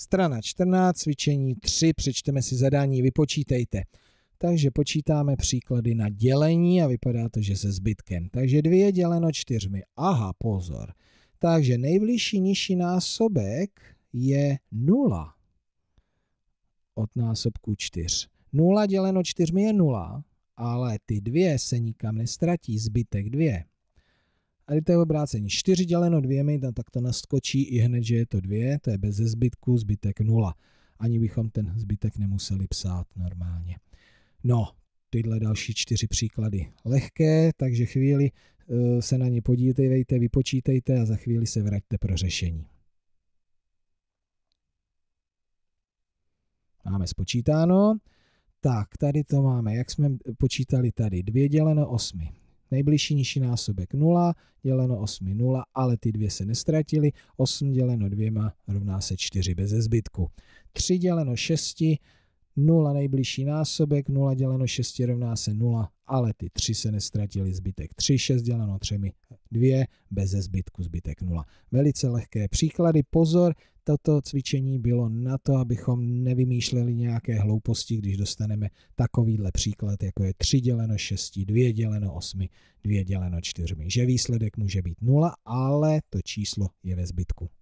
Strana 14, cvičení 3, přečteme si zadání, vypočítejte. Takže počítáme příklady na dělení a vypadá to, že se zbytkem. Takže 2 děleno 4. Aha, pozor. Takže nejbližší nižší násobek je 0 od násobku 4. 0 děleno 4 je 0, ale ty 2 se nikam nestratí, zbytek 2 Tady to je obrácení. 4 děleno dvěmi, tam tak to naskočí i hned, že je to 2, to je bez zbytku, zbytek 0. Ani bychom ten zbytek nemuseli psát normálně. No, tyhle další čtyři příklady lehké, takže chvíli eh, se na ně podívejte, vypočítejte a za chvíli se vraťte pro řešení. Máme spočítáno. Tak, tady to máme, jak jsme počítali tady, 2 děleno 8. Nejbližší nižší násobek 0 děleno 8 0, ale ty dvě se nestratily. 8 děleno 2 rovná se 4 bez zbytku. 3 děleno 6 0 nejbližší násobek, 0 děleno 6 rovná se 0, ale ty 3 se nestratily, zbytek 3, 6 děleno 3, 2, bez zbytku zbytek 0. Velice lehké příklady, pozor, Toto cvičení bylo na to, abychom nevymýšleli nějaké hlouposti, když dostaneme takovýhle příklad, jako je 3 děleno 6, 2 děleno 8, 2 děleno 4. Že výsledek může být 0, ale to číslo je ve zbytku.